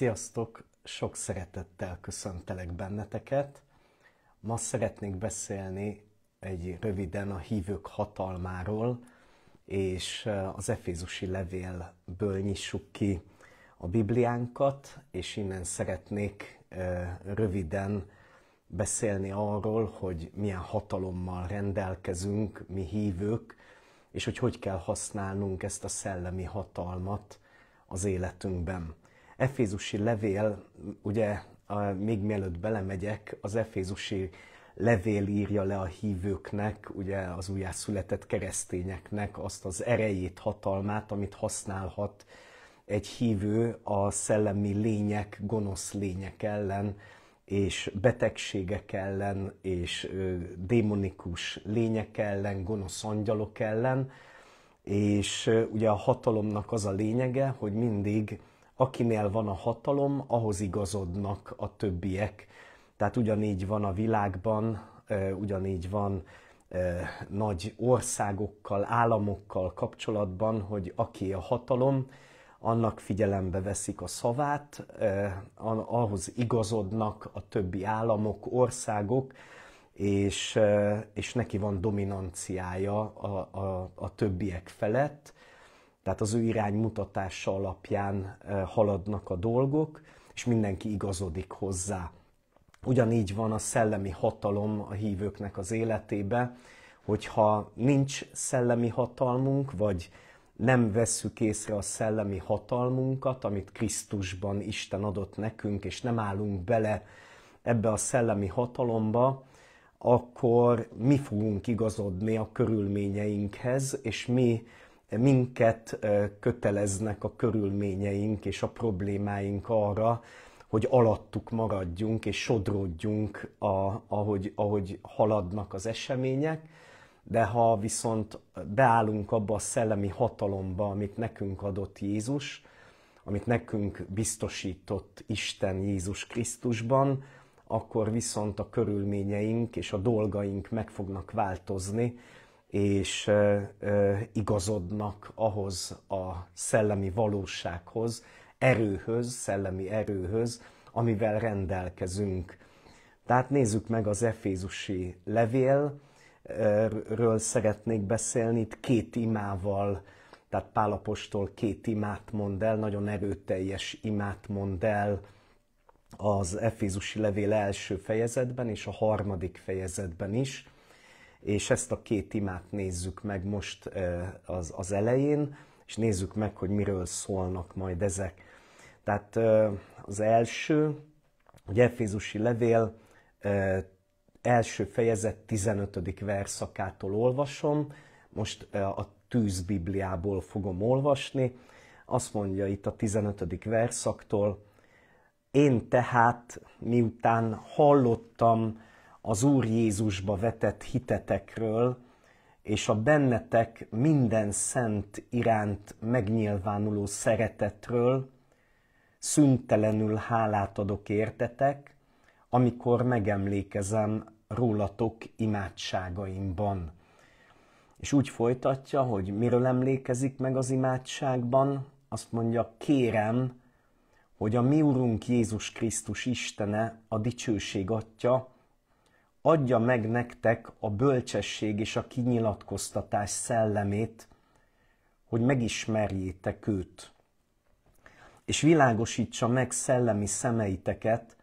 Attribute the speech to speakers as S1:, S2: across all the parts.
S1: Sziasztok! Sok szeretettel köszöntelek benneteket. Ma szeretnék beszélni egy röviden a hívők hatalmáról, és az Efézusi levélből nyissuk ki a Bibliánkat, és innen szeretnék röviden beszélni arról, hogy milyen hatalommal rendelkezünk mi hívők, és hogy hogy kell használnunk ezt a szellemi hatalmat az életünkben. Efézusi levél, ugye a, még mielőtt belemegyek, az Efézusi levél írja le a hívőknek, ugye az újjászületett keresztényeknek azt az erejét, hatalmát, amit használhat egy hívő a szellemi lények, gonosz lények ellen, és betegségek ellen, és démonikus lények ellen, gonosz angyalok ellen, és ugye a hatalomnak az a lényege, hogy mindig akinél van a hatalom, ahhoz igazodnak a többiek. Tehát ugyanígy van a világban, ugyanígy van nagy országokkal, államokkal kapcsolatban, hogy aki a hatalom, annak figyelembe veszik a szavát, ahhoz igazodnak a többi államok, országok, és, és neki van dominanciája a, a, a többiek felett tehát az ő iránymutatása alapján haladnak a dolgok, és mindenki igazodik hozzá. Ugyanígy van a szellemi hatalom a hívőknek az életébe, hogyha nincs szellemi hatalmunk, vagy nem vesszük észre a szellemi hatalmunkat, amit Krisztusban Isten adott nekünk, és nem állunk bele ebbe a szellemi hatalomba, akkor mi fogunk igazodni a körülményeinkhez, és mi minket köteleznek a körülményeink és a problémáink arra, hogy alattuk maradjunk és sodródjunk, a, ahogy, ahogy haladnak az események, de ha viszont beállunk abba a szellemi hatalomba, amit nekünk adott Jézus, amit nekünk biztosított Isten Jézus Krisztusban, akkor viszont a körülményeink és a dolgaink meg fognak változni, és igazodnak ahhoz a szellemi valósághoz, erőhöz, szellemi erőhöz, amivel rendelkezünk. Tehát nézzük meg az Efézusi levélről szeretnék beszélni, itt két imával, tehát Pálapostól két imát mond el, nagyon erőteljes imát mond el az Efézusi levél első fejezetben és a harmadik fejezetben is és ezt a két imát nézzük meg most eh, az, az elején, és nézzük meg, hogy miről szólnak majd ezek. Tehát eh, az első, ugye Efézusi levél eh, első fejezet 15. verszakától olvasom, most a Tűz Bibliából fogom olvasni. Azt mondja itt a 15. verszaktól, én tehát, miután hallottam, az Úr Jézusba vetett hitetekről, és a bennetek minden szent iránt megnyilvánuló szeretetről, szüntelenül hálát adok értetek, amikor megemlékezem rólatok imádságaimban. És úgy folytatja, hogy miről emlékezik meg az imádságban, azt mondja, kérem, hogy a mi Urunk Jézus Krisztus Istene, a dicsőség Atya, adja meg nektek a bölcsesség és a kinyilatkoztatás szellemét, hogy megismerjétek őt, és világosítsa meg szellemi szemeiteket,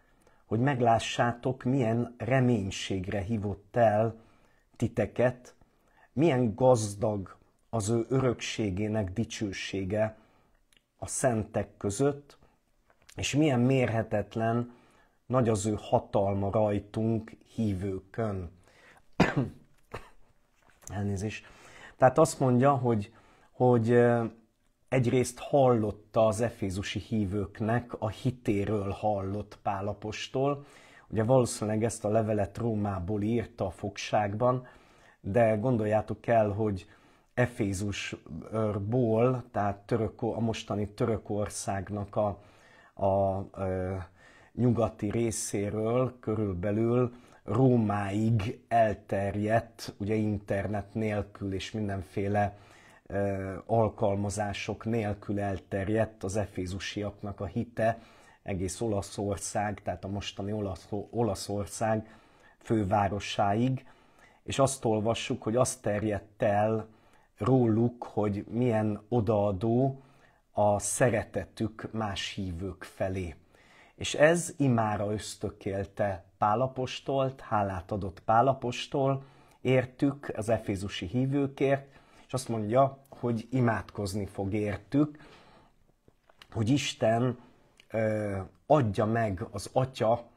S1: hogy meglássátok, milyen reménységre hívott el titeket, milyen gazdag az ő örökségének dicsősége a szentek között, és milyen mérhetetlen nagy az ő hatalma rajtunk, hívőkön. Elnézést. Tehát azt mondja, hogy, hogy egyrészt hallotta az efézusi hívőknek, a hitéről hallott Pálapostól. Ugye valószínűleg ezt a levelet Rómából írta a fogságban, de gondoljátok el, hogy Efézusból, tehát török, a mostani Törökországnak a, a, a nyugati részéről körülbelül Rómáig elterjedt, ugye internet nélkül és mindenféle ö, alkalmazások nélkül elterjedt az efézusiaknak a hite, egész Olaszország, tehát a mostani Olasz, Olaszország fővárosáig, és azt olvassuk, hogy azt terjedt el róluk, hogy milyen odaadó a szeretetük más hívők felé. És ez imára ösztökélte Pálapostolt, hálát adott Pálapostól, értük az efézusi hívőkért, és azt mondja, hogy imádkozni fog értük, hogy Isten ö, adja meg az Atya,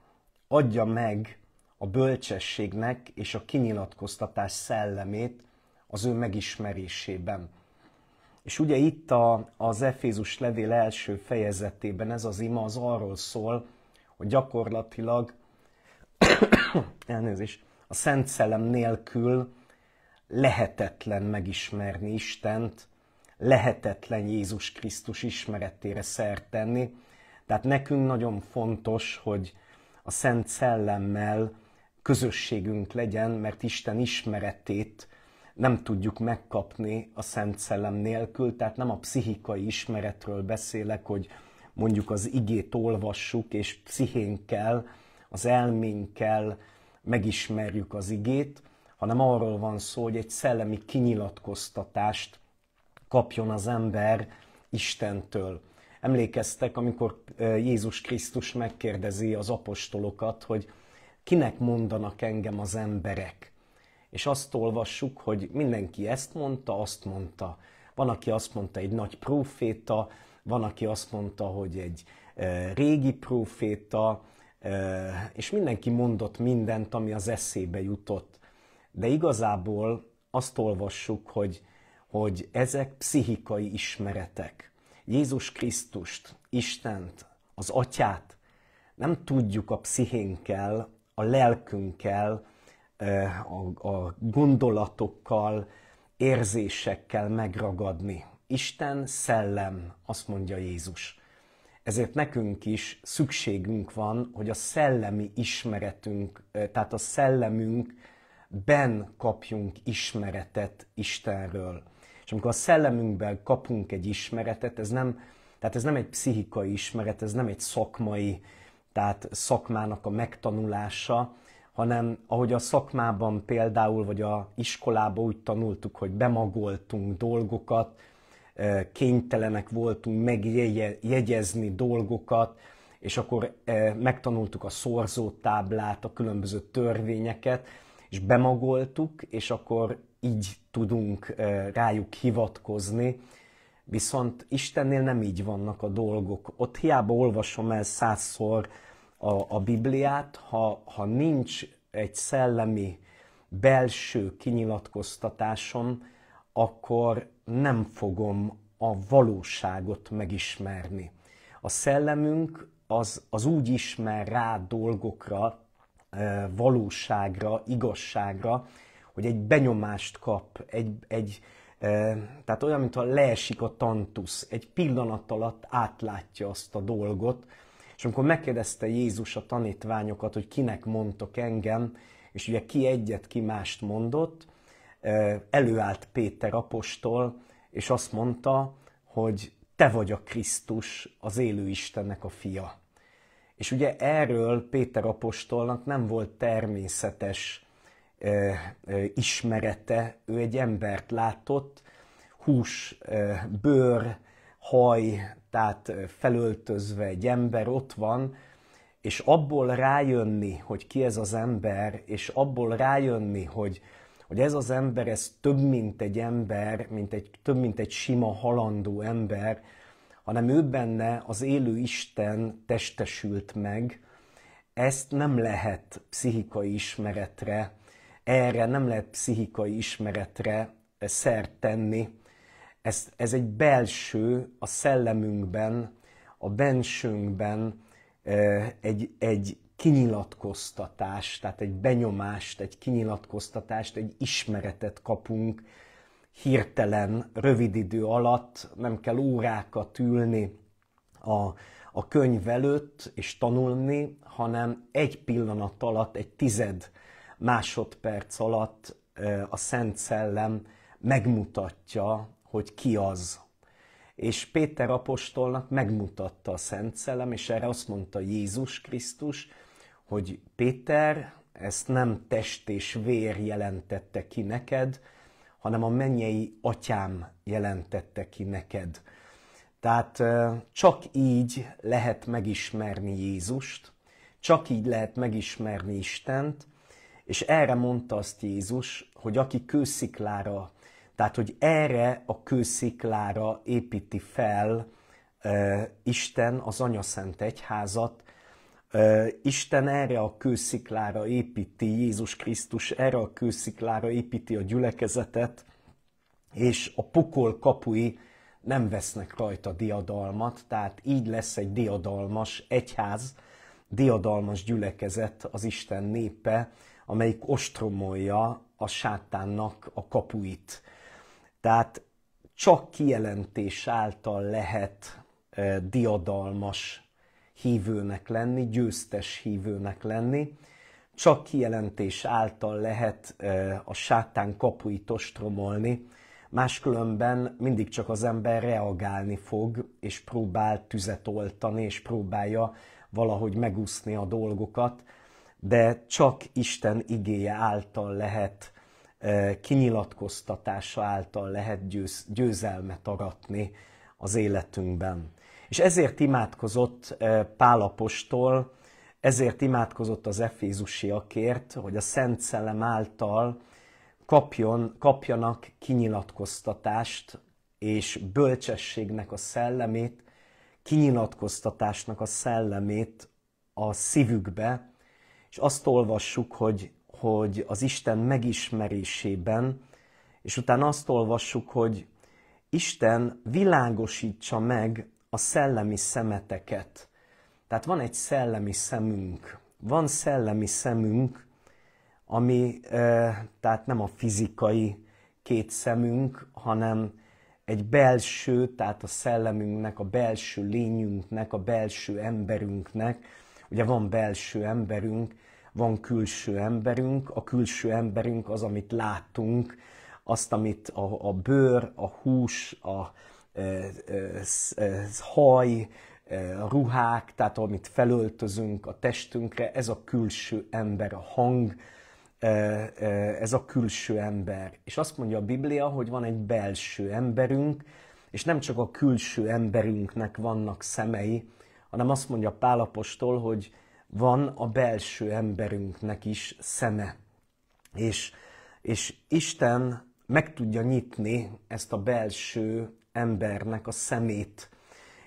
S1: adja meg a bölcsességnek és a kinyilatkoztatás szellemét az ő megismerésében. És ugye itt a, az Efézus levél első fejezetében ez az ima az arról szól, hogy gyakorlatilag elnézést, a Szent Szellem nélkül lehetetlen megismerni Istent, lehetetlen Jézus Krisztus ismeretére szert tenni. Tehát nekünk nagyon fontos, hogy a Szent Szellemmel közösségünk legyen, mert Isten ismeretét nem tudjuk megkapni a Szent Szellem nélkül, tehát nem a pszichikai ismeretről beszélek, hogy mondjuk az igét olvassuk, és pszichénkkel, az elménkkel megismerjük az igét, hanem arról van szó, hogy egy szellemi kinyilatkoztatást kapjon az ember Istentől. Emlékeztek, amikor Jézus Krisztus megkérdezi az apostolokat, hogy kinek mondanak engem az emberek? és azt olvassuk, hogy mindenki ezt mondta, azt mondta. Van, aki azt mondta, egy nagy próféta, van, aki azt mondta, hogy egy e, régi próféta, e, és mindenki mondott mindent, ami az eszébe jutott. De igazából azt olvassuk, hogy, hogy ezek pszichikai ismeretek. Jézus Krisztust, Istent, az Atyát nem tudjuk a pszichénkkel, a lelkünkkel, a, a gondolatokkal, érzésekkel megragadni. Isten szellem, azt mondja Jézus. Ezért nekünk is szükségünk van, hogy a szellemi ismeretünk, tehát a szellemünk ben kapjunk ismeretet Istenről. És amikor a szellemünkben kapunk egy ismeretet, ez nem, tehát ez nem egy pszichikai ismeret, ez nem egy szakmai, tehát szakmának a megtanulása, hanem ahogy a szakmában például, vagy a iskolában úgy tanultuk, hogy bemagoltunk dolgokat, kénytelenek voltunk megjegyezni dolgokat, és akkor megtanultuk a szorzótáblát, a különböző törvényeket, és bemagoltuk, és akkor így tudunk rájuk hivatkozni. Viszont Istennél nem így vannak a dolgok. Ott hiába olvasom el százszor, a, a Bibliát, ha, ha nincs egy szellemi belső kinyilatkoztatásom, akkor nem fogom a valóságot megismerni. A szellemünk az, az úgy ismer rá dolgokra, e, valóságra, igazságra, hogy egy benyomást kap, egy, egy, e, tehát olyan, mintha leesik a tantusz, egy pillanat alatt átlátja azt a dolgot, és amikor megkérdezte Jézus a tanítványokat, hogy kinek mondtok engem, és ugye ki egyet, ki mást mondott, előállt Péter apostol, és azt mondta, hogy te vagy a Krisztus, az élő Istennek a fia. És ugye erről Péter apostolnak nem volt természetes ismerete, ő egy embert látott, hús, bőr, haj, tehát felöltözve egy ember ott van, és abból rájönni, hogy ki ez az ember, és abból rájönni, hogy, hogy ez az ember, ez több, mint egy ember, mint egy, több, mint egy sima halandó ember, hanem ő benne az élő Isten testesült meg, ezt nem lehet pszichikai ismeretre, erre nem lehet pszichikai ismeretre szert tenni, ez, ez egy belső, a szellemünkben, a bensőnkben egy, egy kinyilatkoztatást, tehát egy benyomást, egy kinyilatkoztatást, egy ismeretet kapunk hirtelen, rövid idő alatt, nem kell órákat ülni a, a könyv előtt és tanulni, hanem egy pillanat alatt, egy tized másodperc alatt a Szent Szellem megmutatja hogy ki az. És Péter apostolnak megmutatta a Szent Szellem, és erre azt mondta Jézus Krisztus, hogy Péter, ezt nem test és vér jelentette ki neked, hanem a mennyei atyám jelentette ki neked. Tehát csak így lehet megismerni Jézust, csak így lehet megismerni Istent, és erre mondta azt Jézus, hogy aki kősziklára tehát, hogy erre a kősziklára építi fel uh, Isten az Anyaszent Egyházat, uh, Isten erre a kősziklára építi Jézus Krisztus, erre a kősziklára építi a gyülekezetet, és a pokol kapui nem vesznek rajta diadalmat, tehát így lesz egy diadalmas egyház, diadalmas gyülekezet az Isten népe, amelyik ostromolja a sátánnak a kapuit. Tehát csak kijelentés által lehet diadalmas hívőnek lenni, győztes hívőnek lenni, csak kijelentés által lehet a sátán kapuit ostromolni, máskülönben mindig csak az ember reagálni fog, és próbál tüzet oltani, és próbálja valahogy megúszni a dolgokat, de csak Isten igéje által lehet kinyilatkoztatása által lehet győz, győzelmet aratni az életünkben. És ezért imádkozott Pálapostól, ezért imádkozott az efézusiakért, hogy a Szent Szellem által kapjon, kapjanak kinyilatkoztatást, és bölcsességnek a szellemét, kinyilatkoztatásnak a szellemét a szívükbe, és azt olvassuk, hogy hogy az Isten megismerésében, és utána azt olvassuk, hogy Isten világosítsa meg a szellemi szemeteket. Tehát van egy szellemi szemünk. Van szellemi szemünk, ami tehát nem a fizikai két szemünk, hanem egy belső, tehát a szellemünknek, a belső lényünknek, a belső emberünknek. Ugye van belső emberünk, van külső emberünk, a külső emberünk az, amit látunk, azt, amit a, a bőr, a hús, a e, e, e haj, a e, ruhák, tehát amit felöltözünk a testünkre, ez a külső ember, a hang, e, ez a külső ember. És azt mondja a Biblia, hogy van egy belső emberünk, és nem csak a külső emberünknek vannak szemei, hanem azt mondja Pálapostól, hogy van a belső emberünknek is szeme. És, és Isten meg tudja nyitni ezt a belső embernek a szemét.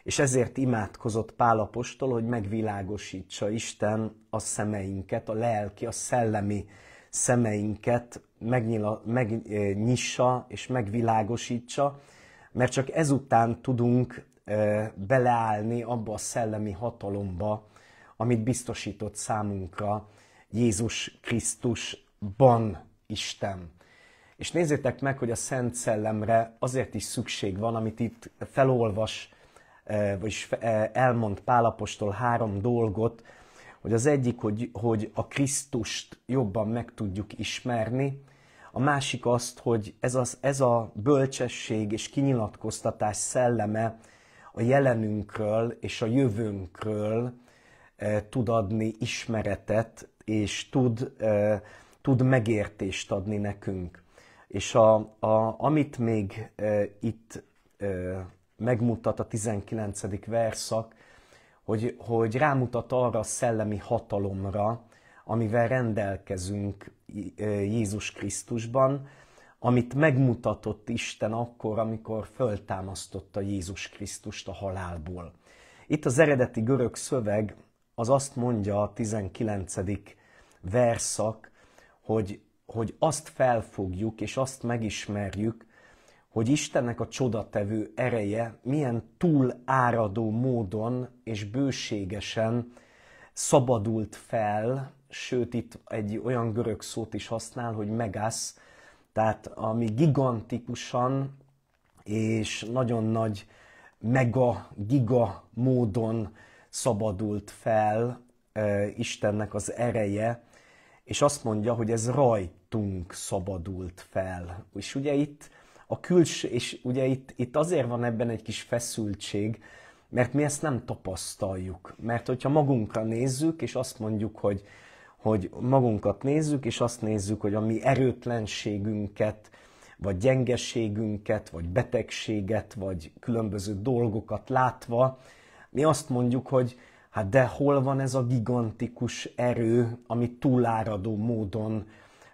S1: És ezért imádkozott Pálapostól, hogy megvilágosítsa Isten a szemeinket, a lelki, a szellemi szemeinket, megnyila, megnyissa és megvilágosítsa, mert csak ezután tudunk beleállni abba a szellemi hatalomba, amit biztosított számunkra Jézus Krisztusban Isten. És nézzétek meg, hogy a Szent Szellemre azért is szükség van, amit itt felolvas, eh, vagyis eh, elmond Pálapostól három dolgot, hogy az egyik, hogy, hogy a Krisztust jobban meg tudjuk ismerni, a másik azt, hogy ez, az, ez a bölcsesség és kinyilatkoztatás szelleme a jelenünkről és a jövőnkről E, tud adni ismeretet, és tud, e, tud megértést adni nekünk. És a, a, amit még e, itt megmutat a 19. verszak, hogy, hogy rámutat arra a szellemi hatalomra, amivel rendelkezünk Jézus Krisztusban, amit megmutatott Isten akkor, amikor föltámasztotta Jézus Krisztust a halálból. Itt az eredeti görög szöveg az azt mondja a 19. verszak, hogy, hogy azt felfogjuk és azt megismerjük, hogy Istennek a csodatevő ereje milyen túl áradó módon és bőségesen szabadult fel, sőt itt egy olyan görög szót is használ, hogy megász, tehát ami gigantikusan és nagyon nagy mega, giga módon szabadult fel Istennek az ereje, és azt mondja, hogy ez rajtunk szabadult fel. És ugye itt a küls, és ugye itt, itt azért van ebben egy kis feszültség, mert mi ezt nem tapasztaljuk. Mert hogyha magunkra nézzük, és azt mondjuk, hogy, hogy magunkat nézzük, és azt nézzük, hogy a mi erőtlenségünket, vagy gyengeségünket, vagy betegséget, vagy különböző dolgokat látva, mi azt mondjuk, hogy hát de hol van ez a gigantikus erő, ami túláradó módon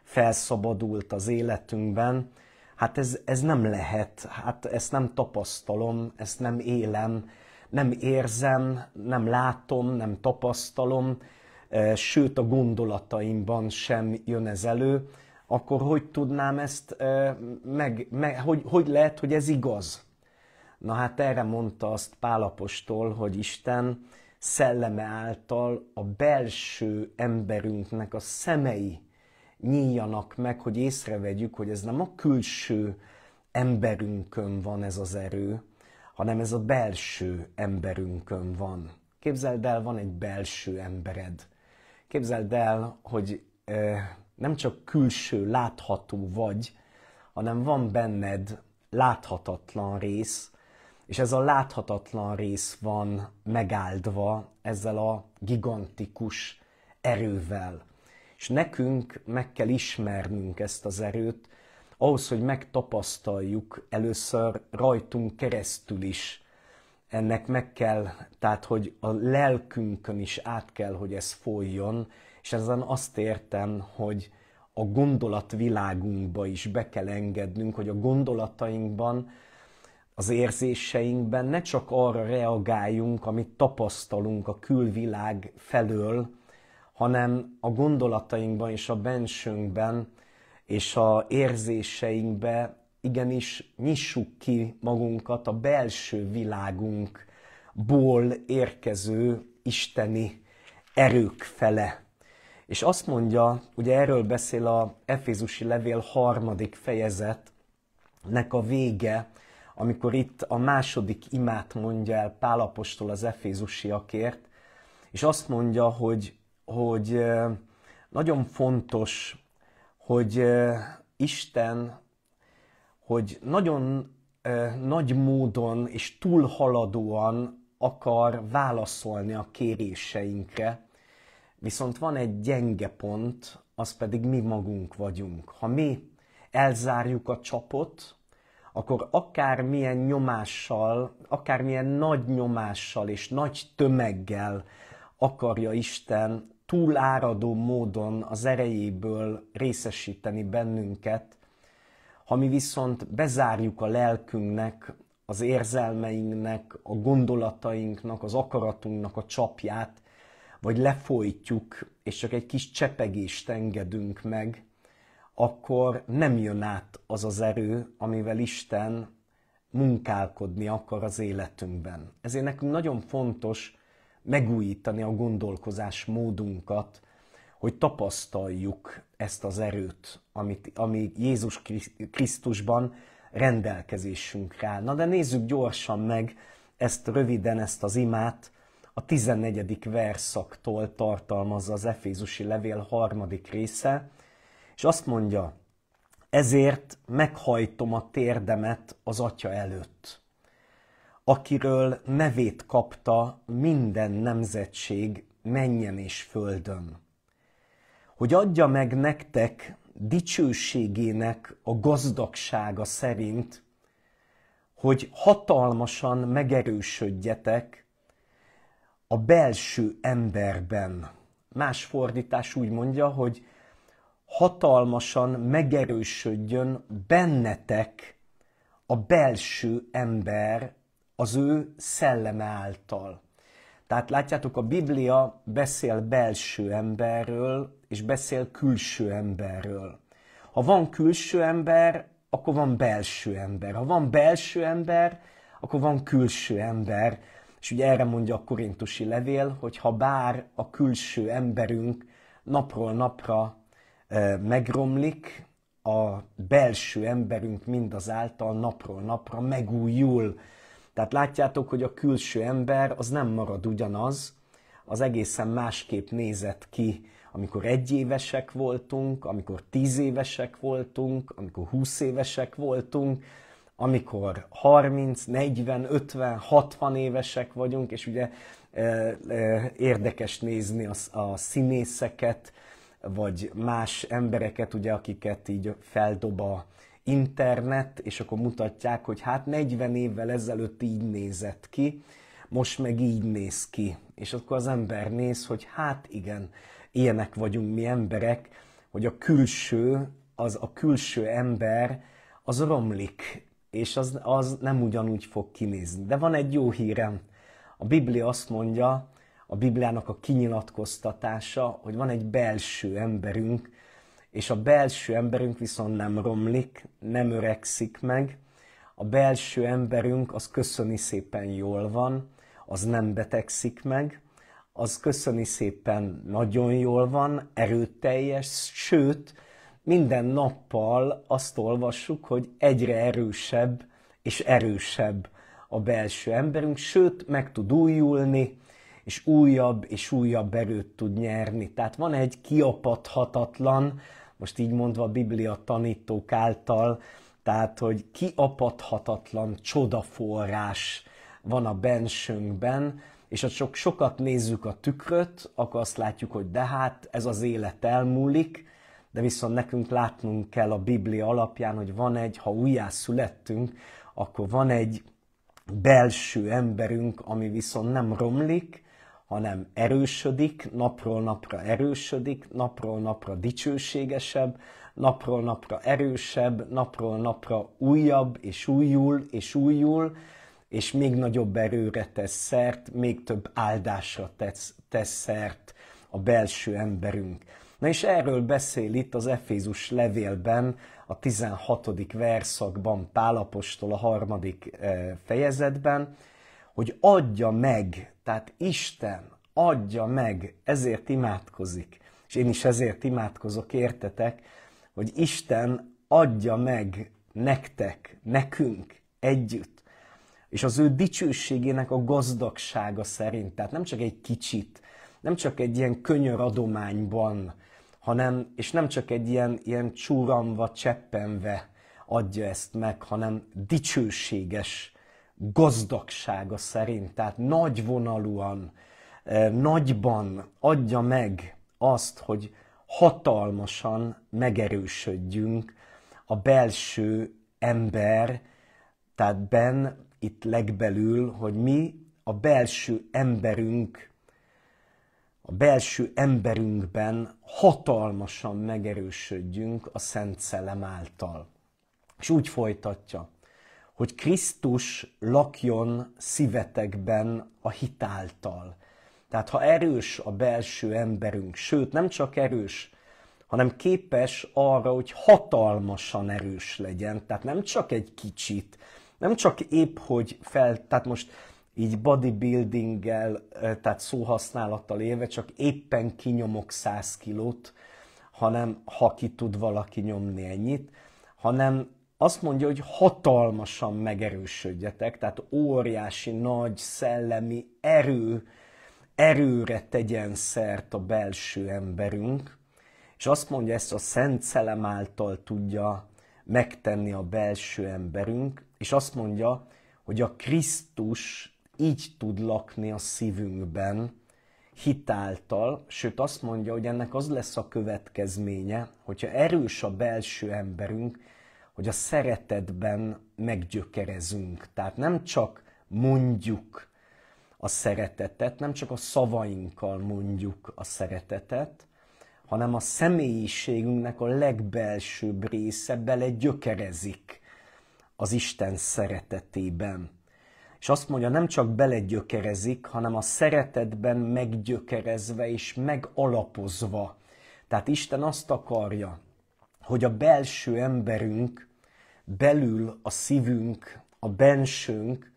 S1: felszabadult az életünkben? Hát ez, ez nem lehet, hát ezt nem tapasztalom, ezt nem élem, nem érzem, nem látom, nem tapasztalom, sőt a gondolataimban sem jön ez elő, akkor hogy tudnám ezt, meg, meg hogy, hogy lehet, hogy ez igaz? Na hát erre mondta azt Pálapostól, hogy Isten szelleme által a belső emberünknek a szemei nyíljanak meg, hogy észrevegyük, hogy ez nem a külső emberünkön van ez az erő, hanem ez a belső emberünkön van. Képzeld el, van egy belső embered. Képzeld el, hogy eh, nem csak külső látható vagy, hanem van benned láthatatlan rész, és ez a láthatatlan rész van megáldva ezzel a gigantikus erővel. És nekünk meg kell ismernünk ezt az erőt, ahhoz, hogy megtapasztaljuk először rajtunk keresztül is. Ennek meg kell, tehát hogy a lelkünkön is át kell, hogy ez folyjon, és ezen azt értem, hogy a gondolatvilágunkba is be kell engednünk, hogy a gondolatainkban az érzéseinkben ne csak arra reagáljunk, amit tapasztalunk a külvilág felől, hanem a gondolatainkban és a bensőnkben és a érzéseinkben igenis nyissuk ki magunkat a belső világunkból érkező isteni erők fele. És azt mondja, ugye erről beszél a Efézusi Levél harmadik fejezetnek a vége, amikor itt a második imát mondja el Pálapostól az efézusiakért, és azt mondja, hogy, hogy nagyon fontos, hogy Isten, hogy nagyon nagy módon és túlhaladóan akar válaszolni a kéréseinkre, viszont van egy gyenge pont, az pedig mi magunk vagyunk. Ha mi elzárjuk a csapot, akkor akármilyen nyomással, akármilyen nagy nyomással és nagy tömeggel akarja Isten túláradó módon az erejéből részesíteni bennünket, ha mi viszont bezárjuk a lelkünknek, az érzelmeinknek, a gondolatainknak, az akaratunknak a csapját, vagy lefolytjuk, és csak egy kis csepegést engedünk meg, akkor nem jön át az az erő, amivel Isten munkálkodni akar az életünkben. Ezért nekünk nagyon fontos megújítani a gondolkozás módunkat, hogy tapasztaljuk ezt az erőt, amit, ami Jézus Krisztusban rendelkezésünkre rá. Na de nézzük gyorsan meg ezt röviden, ezt az imát, a 14. verszaktól tartalmazza az Efézusi Levél harmadik része, és azt mondja, ezért meghajtom a térdemet az atya előtt, akiről nevét kapta minden nemzetség menjen és földön, hogy adja meg nektek dicsőségének a gazdagsága szerint, hogy hatalmasan megerősödjetek a belső emberben. Más fordítás úgy mondja, hogy hatalmasan megerősödjön bennetek a belső ember az ő szelleme által. Tehát látjátok, a Biblia beszél belső emberről, és beszél külső emberről. Ha van külső ember, akkor van belső ember. Ha van belső ember, akkor van külső ember. És ugye erre mondja a korintusi levél, hogy ha bár a külső emberünk napról napra megromlik, a belső emberünk mindazáltal napról napra megújul. Tehát látjátok, hogy a külső ember az nem marad ugyanaz, az egészen másképp nézett ki, amikor egy évesek voltunk, amikor tíz évesek voltunk, amikor húsz évesek voltunk, amikor 30, 40, 50, 60 évesek vagyunk, és ugye érdekes nézni a, a színészeket, vagy más embereket, ugye, akiket így feldob a internet, és akkor mutatják, hogy hát 40 évvel ezelőtt így nézett ki, most meg így néz ki. És akkor az ember néz, hogy hát igen, ilyenek vagyunk mi emberek, hogy a külső, az a külső ember, az romlik, és az, az nem ugyanúgy fog kinézni. De van egy jó hírem. A Biblia azt mondja, a Bibliának a kinyilatkoztatása, hogy van egy belső emberünk, és a belső emberünk viszont nem romlik, nem öregszik meg, a belső emberünk az köszöni szépen jól van, az nem betegszik meg, az köszöni szépen nagyon jól van, erőteljes, sőt, minden nappal azt olvassuk, hogy egyre erősebb és erősebb a belső emberünk, sőt, meg tud újulni, és újabb és újabb erőt tud nyerni. Tehát van egy kiapadhatatlan, most így mondva a Biblia tanítók által, tehát, hogy kiapadhatatlan csodaforrás van a bensőnkben, és ha csak sokat nézzük a tükröt, akkor azt látjuk, hogy de hát ez az élet elmúlik, de viszont nekünk látnunk kell a Biblia alapján, hogy van egy, ha születtünk, akkor van egy belső emberünk, ami viszont nem romlik, hanem erősödik, napról napra erősödik, napról napra dicsőségesebb, napról napra erősebb, napról napra újabb, és újul, és újul, és még nagyobb erőre tesz szert, még több áldásra tesz, tesz szert a belső emberünk. Na és erről beszél itt az Efézus levélben, a 16. verszakban Pálapostól a harmadik eh, fejezetben, hogy adja meg, tehát Isten adja meg, ezért imádkozik. És én is ezért imádkozok, értetek, hogy Isten adja meg nektek, nekünk együtt. És az ő dicsőségének a gazdagsága szerint, tehát nem csak egy kicsit, nem csak egy ilyen könyör adományban, hanem, és nem csak egy ilyen, ilyen csúramva, cseppenve adja ezt meg, hanem dicsőséges gazdagsága szerint, tehát nagyvonalúan, nagyban adja meg azt, hogy hatalmasan megerősödjünk a belső ember, tehát ben itt legbelül, hogy mi a belső emberünk, a belső emberünkben hatalmasan megerősödjünk a Szent Szellem által. És úgy folytatja hogy Krisztus lakjon szívetekben a hitáltal. Tehát ha erős a belső emberünk, sőt nem csak erős, hanem képes arra, hogy hatalmasan erős legyen, tehát nem csak egy kicsit, nem csak épp, hogy fel, tehát most így bodybuildinggel, tehát szóhasználattal élve, csak éppen kinyomok 100 kilót, hanem ha ki tud valaki nyomni ennyit, hanem azt mondja, hogy hatalmasan megerősödjetek, tehát óriási, nagy szellemi erő, erőre tegyen szert a belső emberünk, és azt mondja, ezt a Szent Szelem által tudja megtenni a belső emberünk, és azt mondja, hogy a Krisztus így tud lakni a szívünkben, hitáltal, sőt azt mondja, hogy ennek az lesz a következménye, hogyha erős a belső emberünk, hogy a szeretetben meggyökerezünk. Tehát nem csak mondjuk a szeretetet, nem csak a szavainkkal mondjuk a szeretetet, hanem a személyiségünknek a legbelsőbb része bele gyökerezik az Isten szeretetében. És azt mondja, nem csak belegyökerezik, hanem a szeretetben meggyökerezve és megalapozva. Tehát Isten azt akarja, hogy a belső emberünk belül a szívünk, a bensőnk,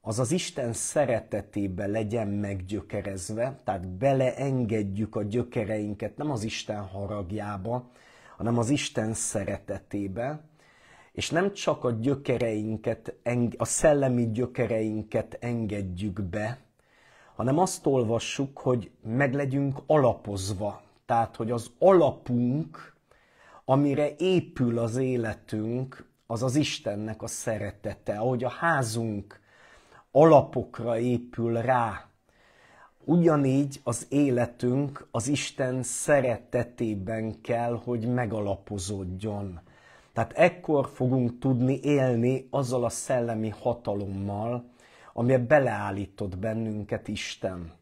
S1: az az Isten szeretetébe legyen meggyökerezve, tehát beleengedjük a gyökereinket nem az Isten haragjába, hanem az Isten szeretetébe, és nem csak a gyökereinket, a szellemi gyökereinket engedjük be, hanem azt olvassuk, hogy meg legyünk alapozva. Tehát, hogy az alapunk, amire épül az életünk, az az Istennek a szeretete, ahogy a házunk alapokra épül rá. Ugyanígy az életünk az Isten szeretetében kell, hogy megalapozódjon. Tehát ekkor fogunk tudni élni azzal a szellemi hatalommal, amiben beleállított bennünket Isten.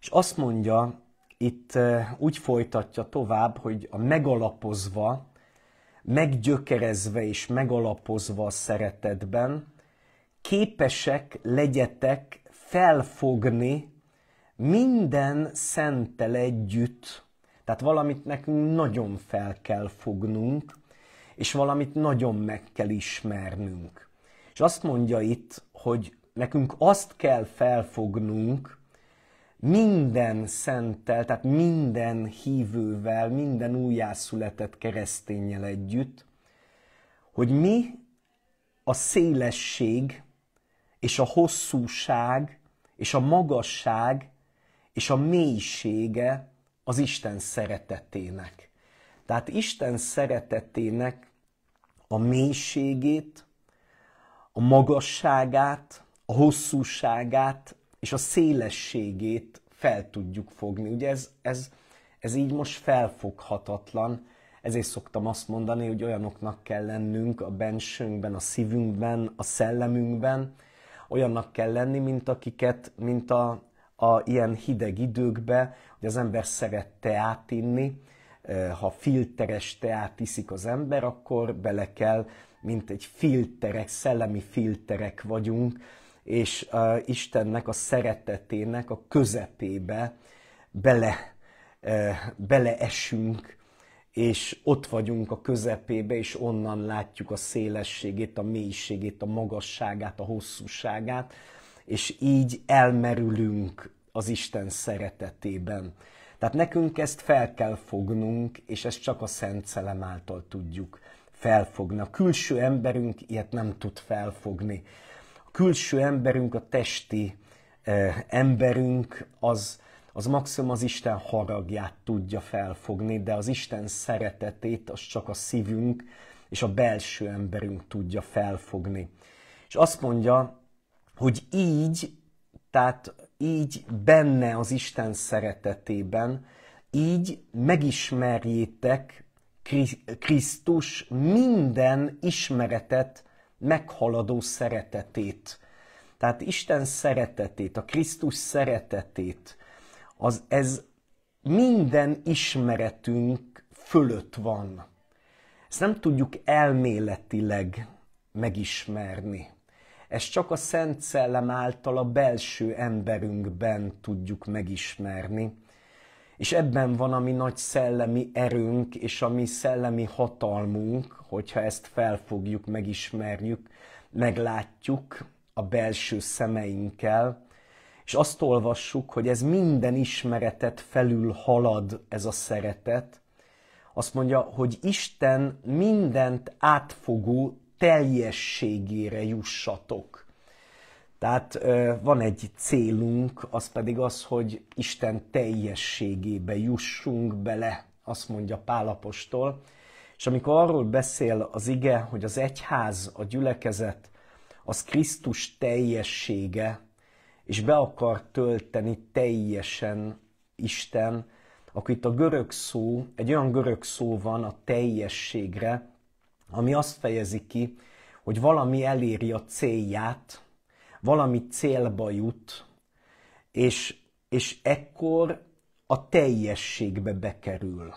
S1: És azt mondja, itt eh, úgy folytatja tovább, hogy a megalapozva meggyökerezve és megalapozva a szeretetben, képesek legyetek felfogni minden szentel együtt. Tehát valamit nekünk nagyon fel kell fognunk, és valamit nagyon meg kell ismernünk. És azt mondja itt, hogy nekünk azt kell felfognunk, minden szenttel, tehát minden hívővel, minden újjászületett keresztényel együtt, hogy mi a szélesség és a hosszúság és a magasság és a mélysége az Isten szeretetének. Tehát Isten szeretetének a mélységét, a magasságát, a hosszúságát és a szélességét fel tudjuk fogni. Ugye ez, ez, ez így most felfoghatatlan, ezért szoktam azt mondani, hogy olyanoknak kell lennünk a bensőnkben, a szívünkben, a szellemünkben, olyannak kell lenni, mint akiket, mint a, a ilyen hideg időkbe, hogy az ember szeret teát inni, ha filteres teát iszik az ember, akkor bele kell, mint egy filterek, szellemi filterek vagyunk, és uh, Istennek a szeretetének a közepébe bele, uh, beleesünk, és ott vagyunk a közepébe, és onnan látjuk a szélességét, a mélységét, a magasságát, a hosszúságát, és így elmerülünk az Isten szeretetében. Tehát nekünk ezt fel kell fognunk, és ezt csak a Szent Szellem által tudjuk felfogni. A külső emberünk ilyet nem tud felfogni külső emberünk, a testi eh, emberünk az, az maximum az Isten haragját tudja felfogni, de az Isten szeretetét az csak a szívünk és a belső emberünk tudja felfogni. És azt mondja, hogy így, tehát így benne az Isten szeretetében, így megismerjétek Krisztus minden ismeretet meghaladó szeretetét. Tehát Isten szeretetét, a Krisztus szeretetét, az ez minden ismeretünk fölött van. Ezt nem tudjuk elméletileg megismerni. Ezt csak a Szent Szellem által a belső emberünkben tudjuk megismerni. És ebben van a mi nagy szellemi erőnk és a mi szellemi hatalmunk, hogyha ezt felfogjuk, megismerjük, meglátjuk a belső szemeinkkel, és azt olvassuk, hogy ez minden ismeretet felül halad ez a szeretet. Azt mondja, hogy Isten mindent átfogó teljességére jussatok. Tehát van egy célunk, az pedig az, hogy Isten teljességébe jussunk bele, azt mondja Pálapostól. És amikor arról beszél az ige, hogy az egyház, a gyülekezet, az Krisztus teljessége, és be akar tölteni teljesen Isten, akkor itt a görög szó, egy olyan görög szó van a teljességre, ami azt fejezi ki, hogy valami eléri a célját, valami célba jut, és, és ekkor a teljességbe bekerül.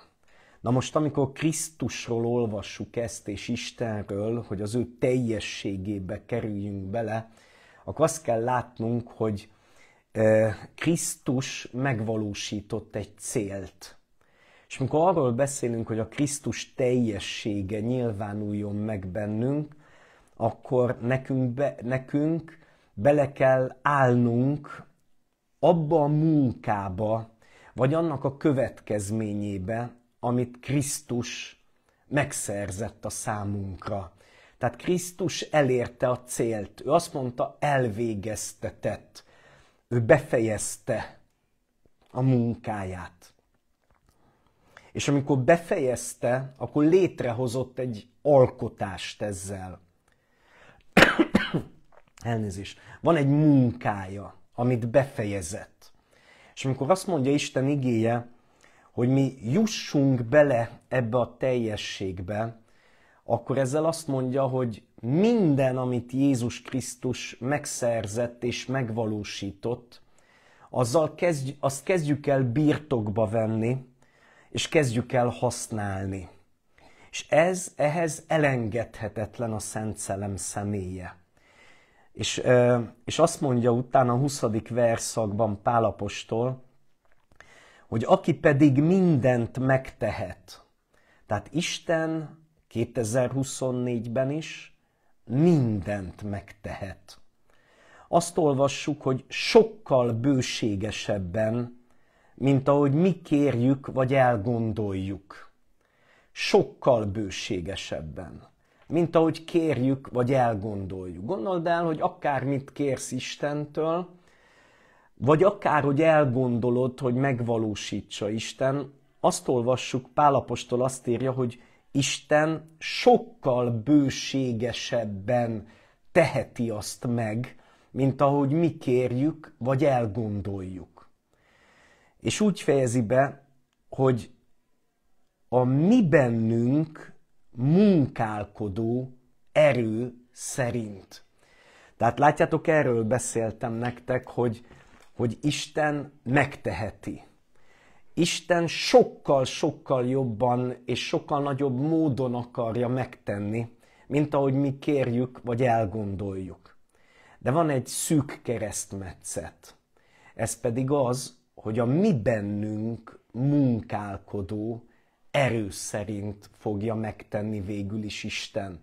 S1: Na most, amikor Krisztusról olvassuk ezt, és Istenről, hogy az ő teljességébe kerüljünk bele, akkor azt kell látnunk, hogy e, Krisztus megvalósított egy célt. És amikor arról beszélünk, hogy a Krisztus teljessége nyilvánuljon meg bennünk, akkor nekünk, be, nekünk bele kell állnunk abba a munkába, vagy annak a következményébe, amit Krisztus megszerzett a számunkra. Tehát Krisztus elérte a célt. Ő azt mondta, elvégeztetett. Ő befejezte a munkáját. És amikor befejezte, akkor létrehozott egy alkotást ezzel elnézést, van egy munkája, amit befejezett. És amikor azt mondja Isten igéje, hogy mi jussunk bele ebbe a teljességbe, akkor ezzel azt mondja, hogy minden, amit Jézus Krisztus megszerzett és megvalósított, azzal kezdj, azt kezdjük el birtokba venni, és kezdjük el használni. És ez ehhez elengedhetetlen a Szent Szellem személye. És, és azt mondja utána a 20. verszakban Pálapostól, hogy aki pedig mindent megtehet, tehát Isten 2024-ben is mindent megtehet. Azt olvassuk, hogy sokkal bőségesebben, mint ahogy mi kérjük vagy elgondoljuk. Sokkal bőségesebben mint ahogy kérjük, vagy elgondoljuk. Gondold el, hogy akármit kérsz Istentől, vagy akár, hogy elgondolod, hogy megvalósítsa Isten, azt olvassuk, Pálapostól azt írja, hogy Isten sokkal bőségesebben teheti azt meg, mint ahogy mi kérjük, vagy elgondoljuk. És úgy fejezi be, hogy a mi bennünk munkálkodó erő szerint. Tehát látjátok, erről beszéltem nektek, hogy, hogy Isten megteheti. Isten sokkal-sokkal jobban és sokkal nagyobb módon akarja megtenni, mint ahogy mi kérjük vagy elgondoljuk. De van egy szűk keresztmetszet. Ez pedig az, hogy a mi bennünk munkálkodó erő szerint fogja megtenni végül is Isten.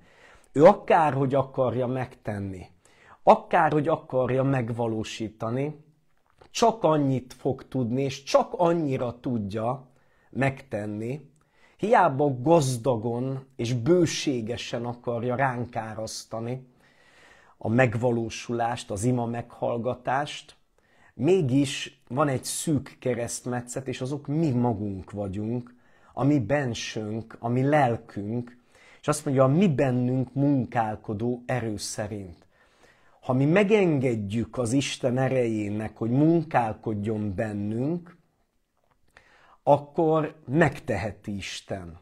S1: Ő akárhogy akarja megtenni, akárhogy akarja megvalósítani, csak annyit fog tudni, és csak annyira tudja megtenni, hiába gazdagon és bőségesen akarja ránk árasztani a megvalósulást, az ima meghallgatást, mégis van egy szűk keresztmetszet, és azok mi magunk vagyunk, a mi bensünk, a mi lelkünk, és azt mondja, a mi bennünk munkálkodó erő szerint. Ha mi megengedjük az Isten erejének, hogy munkálkodjon bennünk, akkor megteheti Isten.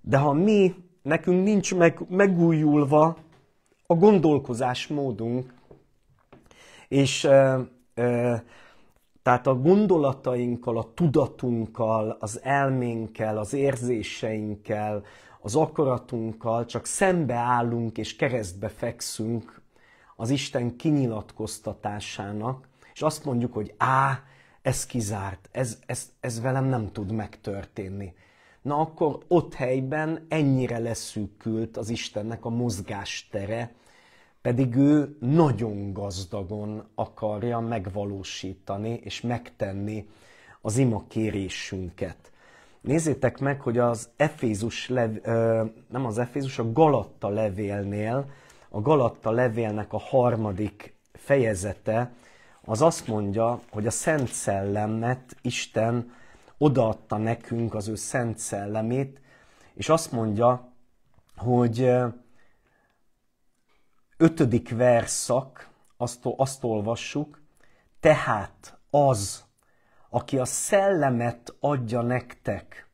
S1: De ha mi, nekünk nincs meg, megújulva a gondolkozásmódunk, és e, e, tehát a gondolatainkkal, a tudatunkkal, az elménkkel, az érzéseinkkel, az akaratunkkal csak szembeállunk és keresztbe fekszünk az Isten kinyilatkoztatásának, és azt mondjuk, hogy á, ez kizárt, ez, ez, ez velem nem tud megtörténni. Na akkor ott helyben ennyire leszűkült az Istennek a mozgástere, pedig ő nagyon gazdagon akarja megvalósítani és megtenni az kérésünket. Nézzétek meg, hogy az Efézus, lev, nem az Efézus, a Galatta levélnél, a Galatta levélnek a harmadik fejezete, az azt mondja, hogy a Szent Szellemet Isten odaadta nekünk az ő Szent Szellemét, és azt mondja, hogy ötödik verszak, azt, azt olvassuk, tehát az, aki a szellemet adja nektek,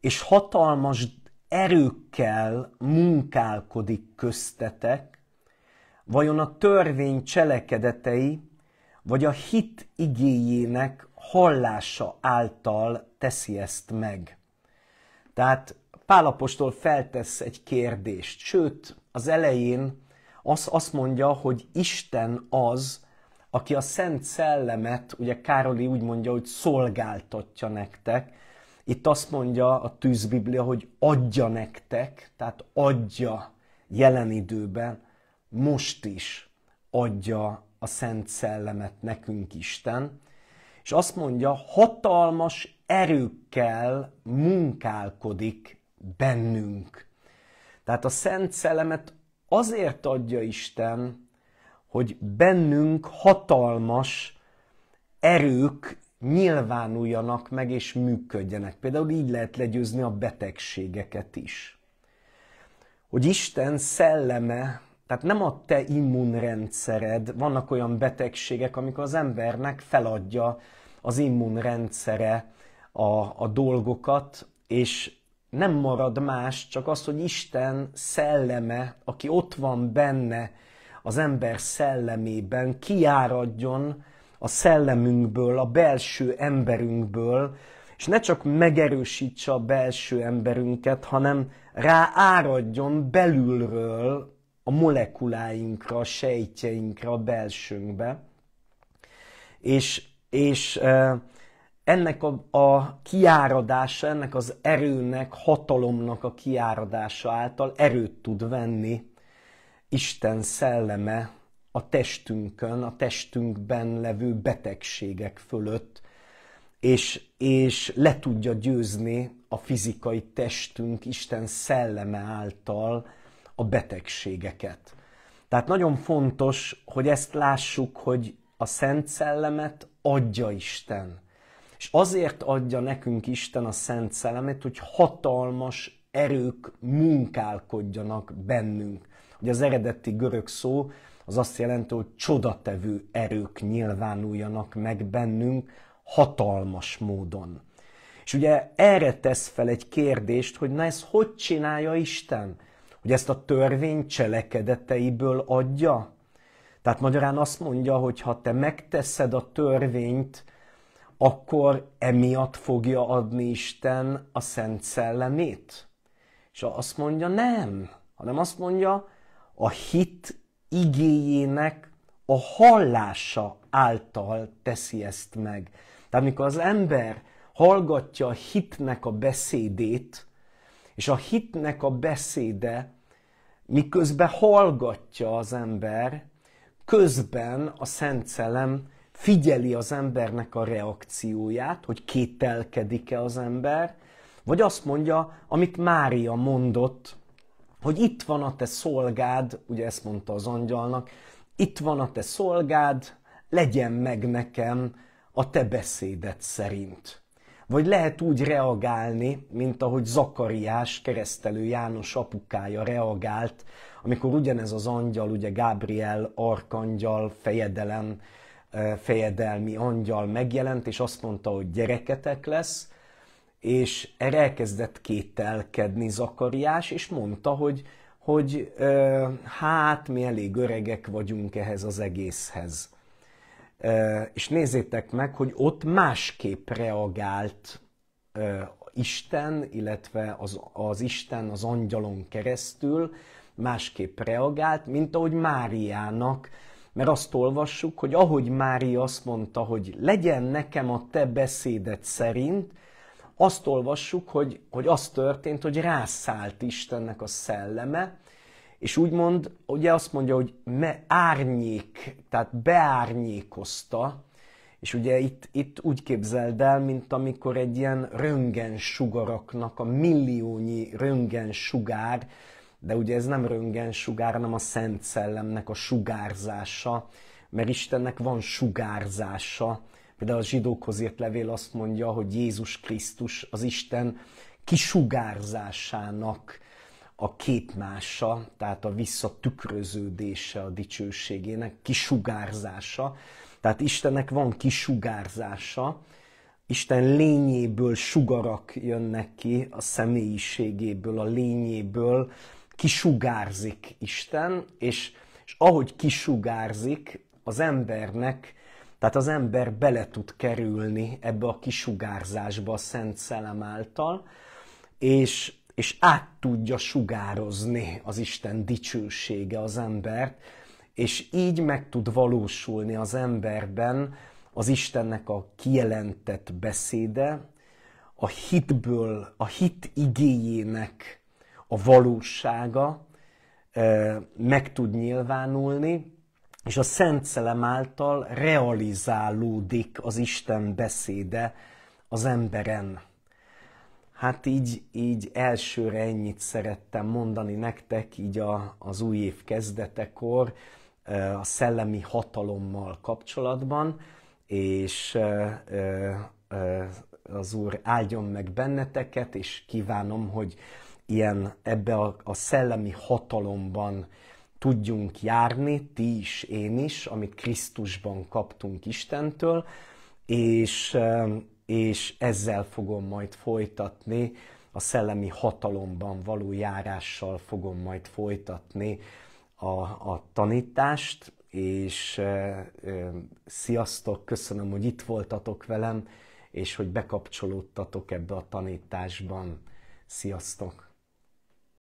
S1: és hatalmas erőkkel munkálkodik köztetek, vajon a törvény cselekedetei, vagy a hit igéjének hallása által teszi ezt meg. Tehát Pálapostól feltesz egy kérdést, sőt, az elején az azt mondja, hogy Isten az, aki a Szent Szellemet, ugye Károli úgy mondja, hogy szolgáltatja nektek. Itt azt mondja a tűzbiblia, hogy adja nektek, tehát adja jelen időben, most is adja a Szent Szellemet nekünk Isten. És azt mondja, hatalmas erőkkel munkálkodik bennünk. Tehát a Szent Szellemet azért adja Isten, hogy bennünk hatalmas erők nyilvánuljanak meg és működjenek. Például így lehet legyőzni a betegségeket is. Hogy Isten szelleme, tehát nem a te immunrendszered, vannak olyan betegségek, amikor az embernek feladja az immunrendszere a, a dolgokat, és nem marad más, csak az, hogy Isten szelleme, aki ott van benne az ember szellemében, kiáradjon a szellemünkből, a belső emberünkből, és ne csak megerősítse a belső emberünket, hanem rááradjon belülről a molekuláinkra, a sejtjeinkre, a belsőnkbe. És, és eh, ennek a, a kiáradása, ennek az erőnek, hatalomnak a kiáradása által erőt tud venni Isten szelleme a testünkön, a testünkben levő betegségek fölött, és, és le tudja győzni a fizikai testünk Isten szelleme által a betegségeket. Tehát nagyon fontos, hogy ezt lássuk, hogy a Szent Szellemet adja Isten és azért adja nekünk Isten a Szent Szellemet, hogy hatalmas erők munkálkodjanak bennünk. Ugye az eredeti görög szó az azt jelenti, hogy csodatevő erők nyilvánuljanak meg bennünk hatalmas módon. És ugye erre tesz fel egy kérdést, hogy na ezt hogy csinálja Isten? Hogy ezt a törvény cselekedeteiből adja? Tehát magyarán azt mondja, hogy ha te megteszed a törvényt, akkor emiatt fogja adni Isten a Szent Szellemét? És azt mondja, nem, hanem azt mondja, a hit igéjének a hallása által teszi ezt meg. Tehát amikor az ember hallgatja a hitnek a beszédét, és a hitnek a beszéde, miközben hallgatja az ember, közben a Szent Szellem figyeli az embernek a reakcióját, hogy kételkedik-e az ember, vagy azt mondja, amit Mária mondott, hogy itt van a te szolgád, ugye ezt mondta az angyalnak, itt van a te szolgád, legyen meg nekem a te beszédet szerint. Vagy lehet úgy reagálni, mint ahogy Zakariás keresztelő János apukája reagált, amikor ugyanez az angyal, ugye Gábriel, arkangyal, fejedelem, fejedelmi angyal megjelent, és azt mondta, hogy gyereketek lesz, és erre elkezdett kételkedni Zakariás, és mondta, hogy, hogy hát mi elég öregek vagyunk ehhez az egészhez. És nézzétek meg, hogy ott másképp reagált Isten, illetve az, az Isten az angyalon keresztül, másképp reagált, mint ahogy Máriának mert azt olvassuk, hogy ahogy Mária azt mondta, hogy legyen nekem a te beszédet szerint, azt olvassuk, hogy, hogy az történt, hogy rászállt Istennek a szelleme, és úgy mond, ugye azt mondja, hogy me, árnyék, tehát beárnyékozta, és ugye itt, itt úgy képzeld el, mint amikor egy ilyen röngen sugaraknak, a milliónyi röngen sugár de ugye ez nem röngen sugár, hanem a Szent Szellemnek a sugárzása, mert Istennek van sugárzása. Például a zsidókhoz írt levél azt mondja, hogy Jézus Krisztus az Isten kisugárzásának a képmása, tehát a visszatükröződése a dicsőségének, kisugárzása. Tehát Istennek van kisugárzása, Isten lényéből sugarak jönnek ki, a személyiségéből, a lényéből, kisugárzik Isten, és, és ahogy kisugárzik, az embernek, tehát az ember bele tud kerülni ebbe a kisugárzásba a Szent Szellem által, és, és át tudja sugározni az Isten dicsősége az embert, és így meg tud valósulni az emberben az Istennek a kijelentett beszéde, a hitből, a hit igéjének a valósága meg tud nyilvánulni, és a Szent Szelem által realizálódik az Isten beszéde az emberen. Hát így, így elsőre ennyit szerettem mondani nektek, így a, az új év kezdetekor, a szellemi hatalommal kapcsolatban, és az Úr áldjon meg benneteket, és kívánom, hogy ilyen ebbe a, a szellemi hatalomban tudjunk járni, ti is, én is, amit Krisztusban kaptunk Istentől, és, és ezzel fogom majd folytatni, a szellemi hatalomban való járással fogom majd folytatni a, a tanítást, és e, e, sziasztok, köszönöm, hogy itt voltatok velem, és hogy bekapcsolódtatok ebbe a tanításban. Sziasztok!